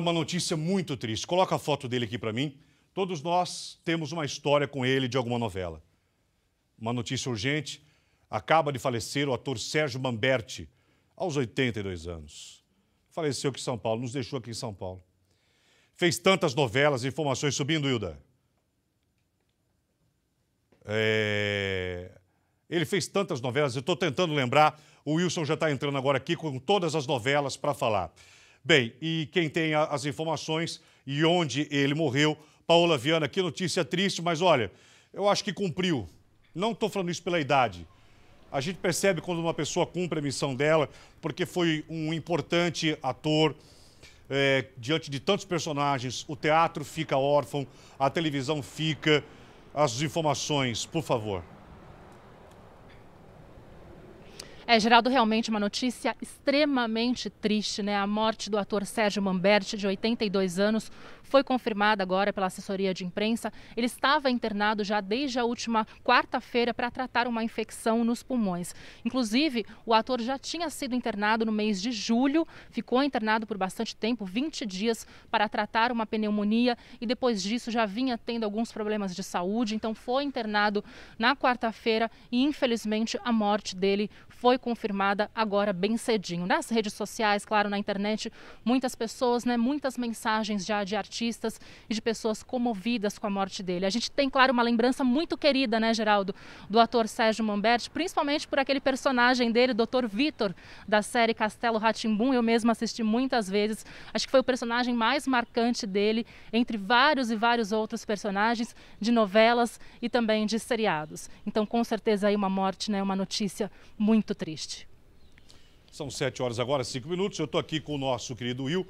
Uma notícia muito triste. Coloca a foto dele aqui para mim. Todos nós temos uma história com ele de alguma novela. Uma notícia urgente. Acaba de falecer o ator Sérgio Mamberti, aos 82 anos. Faleceu aqui em São Paulo, nos deixou aqui em São Paulo. Fez tantas novelas, informações subindo, Hilda. É... Ele fez tantas novelas, eu estou tentando lembrar. O Wilson já está entrando agora aqui com todas as novelas para falar. Bem, e quem tem as informações e onde ele morreu, Paola Viana, que notícia triste, mas olha, eu acho que cumpriu. Não estou falando isso pela idade. A gente percebe quando uma pessoa cumpre a missão dela, porque foi um importante ator. É, diante de tantos personagens, o teatro fica órfão, a televisão fica. As informações, por favor. É, Geraldo, realmente uma notícia extremamente triste, né? A morte do ator Sérgio Mamberti, de 82 anos, foi confirmada agora pela assessoria de imprensa. Ele estava internado já desde a última quarta-feira para tratar uma infecção nos pulmões. Inclusive, o ator já tinha sido internado no mês de julho, ficou internado por bastante tempo 20 dias para tratar uma pneumonia e depois disso já vinha tendo alguns problemas de saúde. Então, foi internado na quarta-feira e, infelizmente, a morte dele foi confirmada agora bem cedinho. Nas redes sociais, claro, na internet, muitas pessoas, né, muitas mensagens já de artistas e de pessoas comovidas com a morte dele. A gente tem, claro, uma lembrança muito querida, né, Geraldo, do ator Sérgio Mamberti, principalmente por aquele personagem dele, Dr. Vitor, da série Castelo Ratimbun. Eu mesmo assisti muitas vezes. Acho que foi o personagem mais marcante dele, entre vários e vários outros personagens de novelas e também de seriados. Então, com certeza aí uma morte, né, uma notícia muito triste. São sete horas agora, cinco minutos. Eu estou aqui com o nosso querido Will,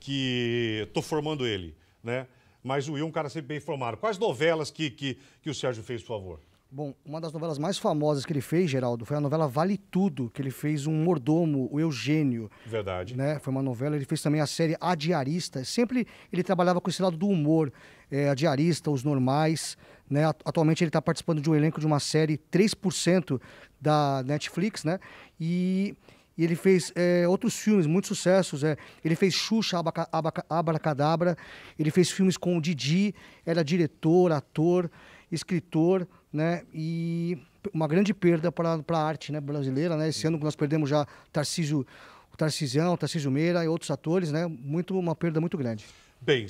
que estou formando ele, né? Mas o Will é um cara sempre bem formado. Quais novelas que, que, que o Sérgio fez, por favor? Bom, uma das novelas mais famosas que ele fez, Geraldo, foi a novela Vale Tudo, que ele fez um mordomo, o Eugênio. Verdade. Né? Foi uma novela, ele fez também a série A Diarista. Sempre ele trabalhava com esse lado do humor, é, a diarista, os normais. Né? Atualmente ele está participando de um elenco de uma série 3% da Netflix, né? E e ele fez é, outros filmes, muitos sucessos. É. Ele fez Xuxa, Abaca, Abaca, Abracadabra. Ele fez filmes com o Didi. Era diretor, ator, escritor, né? E uma grande perda para a arte né, brasileira, né? Esse ano nós perdemos já Tarcísio, o Tarcísio Meira e outros atores, né? Muito, uma perda muito grande. Bem,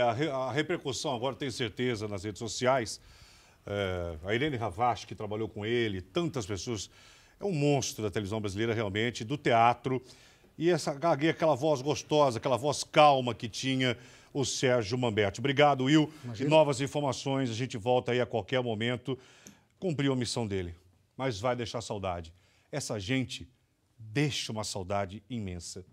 a, re, a repercussão agora tenho certeza nas redes sociais. É, a Irene Ravache, que trabalhou com ele, tantas pessoas é um monstro da televisão brasileira, realmente, do teatro. E essa aquela voz gostosa, aquela voz calma que tinha o Sérgio Mamberti. Obrigado, Will. Imagina. novas informações, a gente volta aí a qualquer momento. Cumpriu a missão dele, mas vai deixar saudade. Essa gente deixa uma saudade imensa.